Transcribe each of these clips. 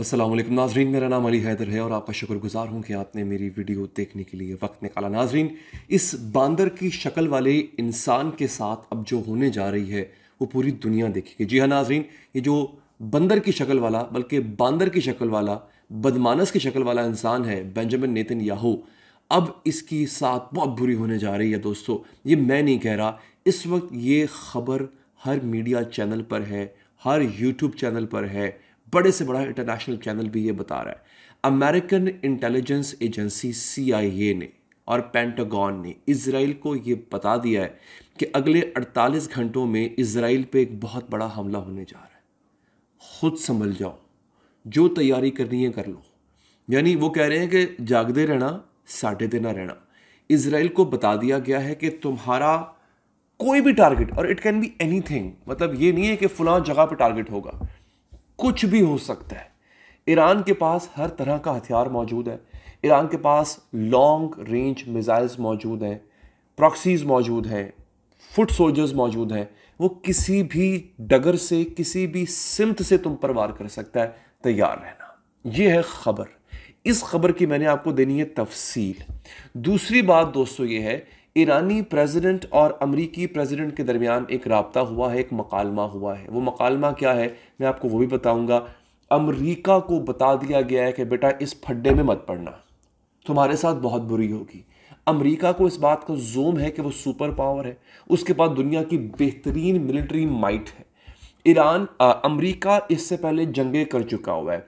असलम नाजरीन मेरा नाम अली हैदर है और आपका शुक्रगुजार हूँ कि आपने मेरी वीडियो देखने के लिए वक्त निकाला नाजरीन इस बांदर की शक्ल वाले इंसान के साथ अब जो होने जा रही है वो पूरी दुनिया देखेगी जी हाँ नाजरीन ये जो बंदर की शक्ल वाला बल्कि बांदर की शक्ल वाला बदमानस की शक्ल वाला इंसान है बेंजामिन नितिन याहू अब इसकी साथ बहुत बुरी होने जा रही है दोस्तों ये मैं नहीं कह रहा इस वक्त ये खबर हर मीडिया चैनल पर है हर यूट्यूब चैनल पर है बड़े से बड़ा इंटरनेशनल चैनल भी ये बता रहा है अमेरिकन इंटेलिजेंस एजेंसी सीआईए ने और पेंटागॉन ने इसराइल को ये बता दिया है कि अगले 48 घंटों में इसराइल पे एक बहुत बड़ा हमला होने जा रहा है खुद संभल जाओ जो तैयारी करनी है कर लो यानी वो कह रहे हैं कि जागते रहना साढ़े देना रहना इसराइल को बता दिया गया है कि तुम्हारा कोई भी टारगेट और इट कैन बी एनीथिंग मतलब ये नहीं है कि फुला जगह पर टारगेट होगा कुछ भी हो सकता है ईरान के पास हर तरह का हथियार मौजूद है ईरान के पास लॉन्ग रेंज मिज़ाइल्स मौजूद हैं प्रॉक्सीज मौजूद हैं फुट सोल्जर्स मौजूद हैं वो किसी भी डगर से किसी भी सिमत से तुम पर वार कर सकता है तैयार रहना ये है खबर इस खबर की मैंने आपको देनी है तफसील दूसरी बात दोस्तों ये है ईरानी प्रेसिडेंट और अमरीकी प्रेसिडेंट के दरमियान एक रबता हुआ है एक मकालमा हुआ है वो मकालमा क्या है मैं आपको वो भी बताऊंगा अमरीका को बता दिया गया है कि बेटा इस फड्डे में मत पड़ना तुम्हारे साथ बहुत बुरी होगी अमेरिका को इस बात का जोम है कि वो सुपर पावर है उसके पास दुनिया की बेहतरीन मिलिट्री माइट है ईरान अमरीका इससे पहले जंगें कर चुका हुआ है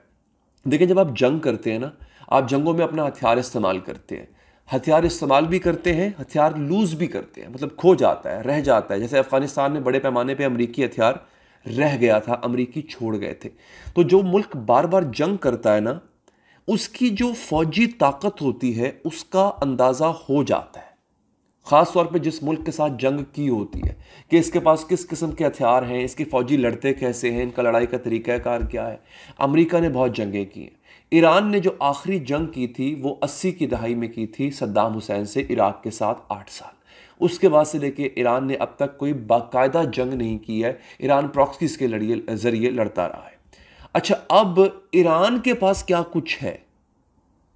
देखिए जब आप जंग करते हैं ना आप जंगों में अपना हथियार इस्तेमाल करते हैं हथियार इस्तेमाल भी करते हैं हथियार लूज़ भी करते हैं मतलब खो जाता है रह जाता है जैसे अफ़गानिस्तान में बड़े पैमाने पे अमरीकी हथियार रह गया था अमरीकी छोड़ गए थे तो जो मुल्क बार बार जंग करता है ना उसकी जो फौजी ताकत होती है उसका अंदाज़ा हो जाता है ख़ास तौर पर जिस मुल्क के साथ जंग की होती है कि इसके पास किस किस्म के हथियार हैं इसके फ़ौजी लड़ते कैसे हैं इनका लड़ाई का तरीक़ाकार क्या है अमरीका ने बहुत जंगें की हैं ईरान ने जो आखिरी जंग की थी वो 80 की दहाई में की थी सद्दाम हुसैन से इराक के साथ आठ साल उसके बाद से लेके ईरान ने अब तक कोई बाकायदा जंग नहीं की है ईरान प्रॉक्सीज के लड़िए ज़रिए लड़ता रहा है अच्छा अब ईरान के पास क्या कुछ है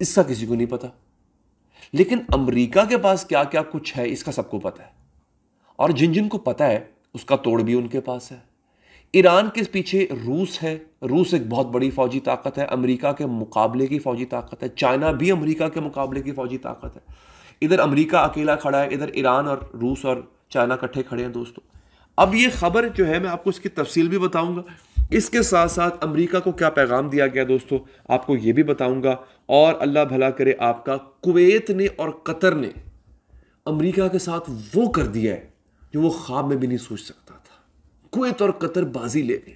इसका किसी को नहीं पता लेकिन अमेरिका के पास क्या क्या कुछ है इसका सबको पता है और जिन जिन को पता है उसका तोड़ भी उनके पास है ईरान के पीछे रूस है रूस एक बहुत बड़ी फौजी ताकत है अमेरिका के मुकाबले की फौजी ताकत है चाइना भी अमेरिका के मुकाबले की फौजी ताकत है इधर अमेरिका अकेला खड़ा है इधर ईरान और रूस और चाइना इकट्ठे खड़े हैं दोस्तों अब ये खबर जो है मैं आपको इसकी तफसील भी बताऊंगा इसके साथ साथ अमेरिका को क्या पैगाम दिया गया दोस्तों आपको ये भी बताऊंगा और अल्लाह भला करे आपका कुवैत ने और कतर ने अमेरिका के साथ वो कर दिया है जो वो ख्वाब में भी नहीं सोच सकता था कुत और कतर बाजी ले लें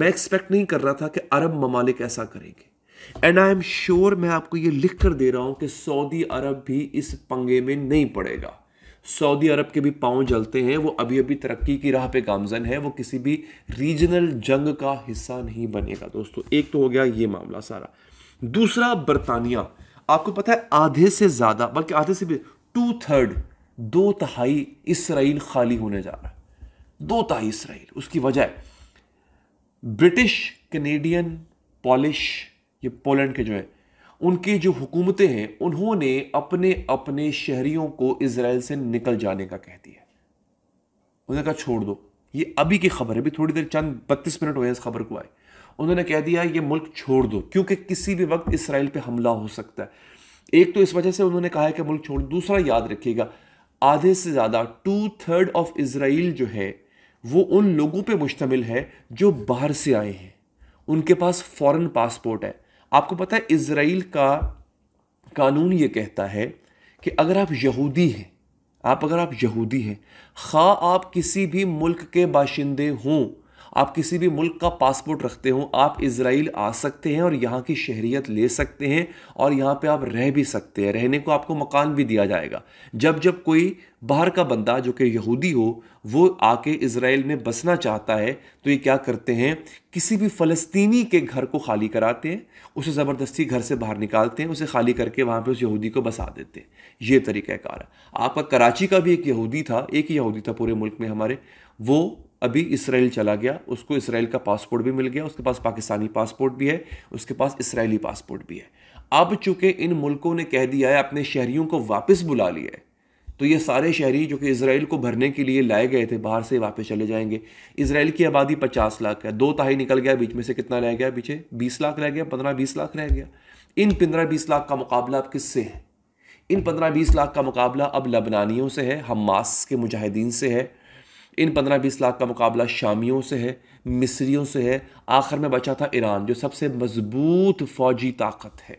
मैं एक्सपेक्ट नहीं कर रहा था कि अरब ममालिक ऐसा करेंगे एंड आई एम श्योर मैं आपको यह लिखकर दे रहा हूं कि सऊदी अरब भी इस पंगे में नहीं पड़ेगा सऊदी अरब के भी पांव जलते हैं वो अभी अभी तरक्की की राह पे गामजन है वो किसी भी रीजनल जंग का हिस्सा नहीं बनेगा दोस्तों एक तो हो गया ये मामला सारा दूसरा बरतानिया आपको पता है आधे से ज़्यादा बल्कि आधे से भी टू थर्ड दो तहाई इसराइल खाली होने जा रहा है दोता इसराइल उसकी वजह ब्रिटिश कनेडियन पॉलिश ये पोलैंड के जो है उनकी जो हुकूमतें हैं उन्होंने अपने अपने शहरियों को इसराइल से निकल जाने का कह दिया उन्होंने कहा छोड़ दो ये अभी की खबर है अभी थोड़ी देर चंद बत्तीस मिनट हुए इस खबर को आए उन्होंने कह दिया ये मुल्क छोड़ दो क्योंकि किसी भी वक्त इसराइल पे हमला हो सकता है एक तो इस वजह से उन्होंने कहा है कि मुल्क छोड़ दूसरा याद रखिएगा आधे से ज़्यादा टू थर्ड ऑफ इसराइल जो है वो उन लोगों पे मुश्तमिल है जो बाहर से आए हैं उनके पास फॉरेन पासपोर्ट है आपको पता है इसराइल का कानून ये कहता है कि अगर आप यहूदी हैं आप अगर आप यहूदी हैं खा आप किसी भी मुल्क के बाशिंदे हों आप किसी भी मुल्क का पासपोर्ट रखते हो आप इसराइल आ सकते हैं और यहाँ की शहरीत ले सकते हैं और यहाँ पे आप रह भी सकते हैं रहने को आपको मकान भी दिया जाएगा जब जब कोई बाहर का बंदा जो कि यहूदी हो वो आके इसराइल में बसना चाहता है तो ये क्या करते हैं किसी भी फ़लस्तीनी के घर को खाली कराते हैं उसे ज़बरदस्ती घर से बाहर निकालते हैं उसे खाली करके वहाँ पे उस यहूदी को बसा देते हैं ये तरीक़ाकार है आपका कराची का भी एक यहूदी था एक ही यहूदी था पूरे मुल्क में हमारे वो अभी इसराइल चला गया उसको इसराइल का पासपोर्ट भी मिल गया उसके पास पाकिस्तानी पासपोर्ट भी है उसके पास इसराइली पासपोर्ट भी है अब चूंकि इन मुल्कों ने कह दिया है अपने शहरियों को वापस बुला लिया है तो ये सारे शहरी जो कि इसराइल को भरने के लिए लाए गए थे बाहर से वापस चले जाएंगे इसराइल की आबादी पचास लाख है दो तहाई निकल गया बीच में से कितना रह गया पीछे बीस लाख रह गया पंद्रह बीस लाख रह गया इन पंद्रह बीस लाख का मुकाबला अब किससे है इन पंद्रह बीस लाख का मुकाबला अब लबनानियों से है हमास के मुजाहिदीन से है इन पंद्रह बीस लाख का मुकाबला शामियों से है मिस्रियों से है आखिर में बचा था ईरान जो सबसे मजबूत फौजी ताकत है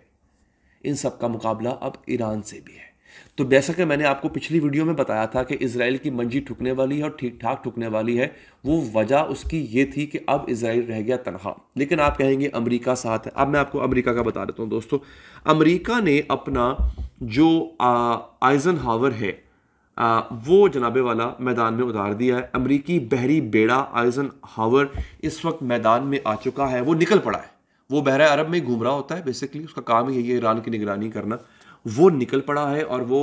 इन सब का मुकाबला अब ईरान से भी है तो जैसा कि मैंने आपको पिछली वीडियो में बताया था कि इसराइल की मंजी ठुकने वाली है और ठीक ठाक ठुकने वाली है वो वजह उसकी ये थी कि अब इसराइल रह गया तनखा लेकिन आप कहेंगे अमरीका साथ है अब मैं आपको अमरीका का बता देता हूँ दोस्तों अमरीका ने अपना जो आइजन हावर है वो जनाबे वाला मैदान में उतार दिया है अमरीकी बहरी बेड़ा आइजन हावर इस वक्त मैदान में आ चुका है वो निकल पड़ा है वो बहरा अरब में घूम रहा होता है बेसिकली उसका काम ही यही है ईरान की निगरानी करना वो निकल पड़ा है और वो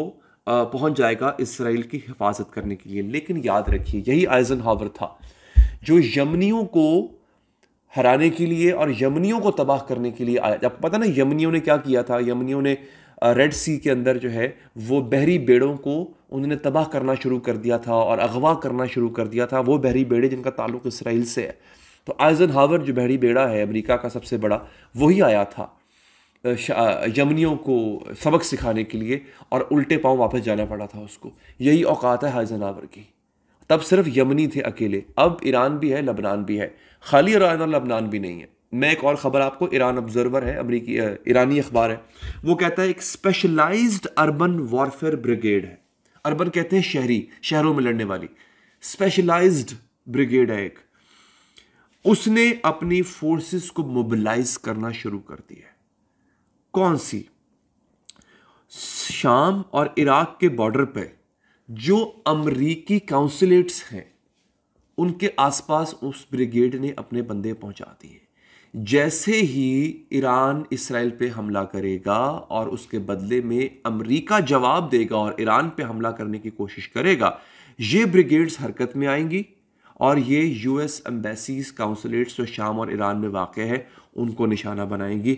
पहुंच जाएगा इसराइल की हिफाजत करने के लिए लेकिन याद रखिए यही आइजन हावर था जो यमनियों को हराने के लिए और यमनियों को तबाह करने के लिए आया जब पता ना यमनियों ने क्या किया था यमनियों ने रेड सी के अंदर जो है वो बहरी बेड़ों को उन्होंने तबाह करना शुरू कर दिया था और अगवा करना शुरू कर दिया था वो बहरी बेड़े जिनका ताल्लुक इसराइल से है तो आइजन हावर जो बहरी बेड़ा है अमेरिका का सबसे बड़ा वही आया था यमनियों को सबक सिखाने के लिए और उल्टे पाँव वापस जाना पड़ा था उसको यही औकात है आइजन हावर की तब सिर्फ यमनी थे अकेले अब ईरान भी है लबनान भी है खाली ईरान और लबनान भी नहीं है मैं एक और ख़बर आपको ईरान ऑब्जर्वर है अमरीकी ईरानी अखबार है वो कहता है एक स्पेशलाइज अर्बन वॉरफेयर ब्रिगेड है अर्बन कहते हैं शहरी शहरों में लड़ने वाली स्पेशलाइज ब्रिगेड है एक उसने अपनी फोर्सेस को मोबिलाइज करना शुरू कर दिया है कौन सी शाम और इराक के बॉर्डर पे जो अमरीकी काउंसिलेट्स हैं उनके आसपास उस ब्रिगेड ने अपने बंदे पहुंचा दिए जैसे ही ईरान इसराइल पे हमला करेगा और उसके बदले में अमेरिका जवाब देगा और ईरान पे हमला करने की कोशिश करेगा ये ब्रिगेड्स हरकत में आएंगी और ये यूएस एम्बेसीज काउंसलेट्स जो शाम और ईरान में वाक़ है उनको निशाना बनाएंगी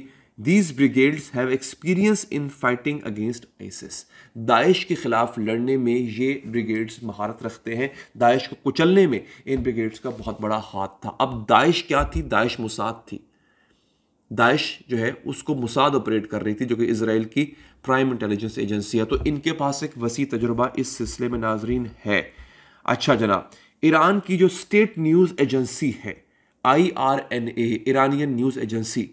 these brigades have experience in fighting against ISIS दाइश के ख़िलाफ़ लड़ने में ये ब्रिगेड्स महारत रखते हैं दाइश को कुचलने में इन ब्रिगेड्स का बहुत बड़ा हाथ था अब दाइश क्या थी दाइश मुसाद थी दाइश जो है उसको मुसाद ऑपरेट कर रही थी जो कि इसराइल की प्राइम इंटेलिजेंस एजेंसी है तो इनके पास एक वसी तजुर्बा इस सिलसिले में नाजरीन है अच्छा जनाब ईरान की जो स्टेट न्यूज़ एजेंसी है I R N A Iranian news agency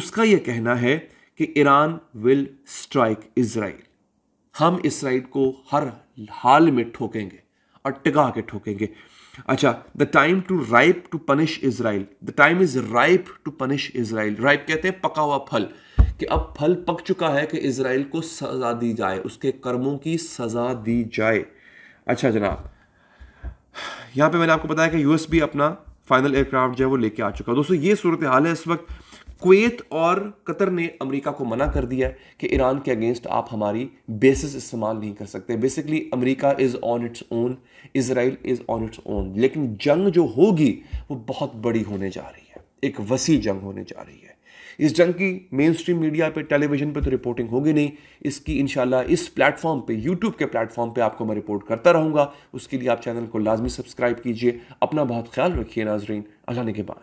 उसका यह कहना है कि ईरान विल स्ट्राइक इसराइल हम इसराइल को हर हाल में ठोकेंगे अटका के ठोकेंगे अच्छा the time to ripe to punish Israel the time is ripe to punish Israel ripe कहते हैं पका हुआ फल कि अब फल पक चुका है कि इसराइल को सज़ा दी जाए उसके कर्मों की सज़ा दी जाए अच्छा जनाब यहां पे मैंने आपको बताया कि यूएस भी अपना फाइनल एयरक्राफ्ट जो है वो लेके आ चुका है दोस्तों ये सूरत हाल है इस वक्त कुवैत और कतर ने अमेरिका को मना कर दिया है कि ईरान के अगेंस्ट आप हमारी बेसिस इस्तेमाल नहीं कर सकते basically America is on its own Israel is on its own लेकिन जंग जो होगी वो बहुत बड़ी होने जा रही है एक वसी जंग होने जा रही है इस जंग की मेन स्ट्रीम मीडिया पे टेलीविजन पे तो रिपोर्टिंग होगी नहीं इसकी इंशाल्लाह इस प्लेटफॉर्म पे यूट्यूब के प्लेटफॉर्म पे आपको मैं रिपोर्ट करता रहूँगा उसके लिए आप चैनल को लाजमी सब्सक्राइब कीजिए अपना बहुत ख्याल रखिए नाजरीन अल्लाह ने के बाद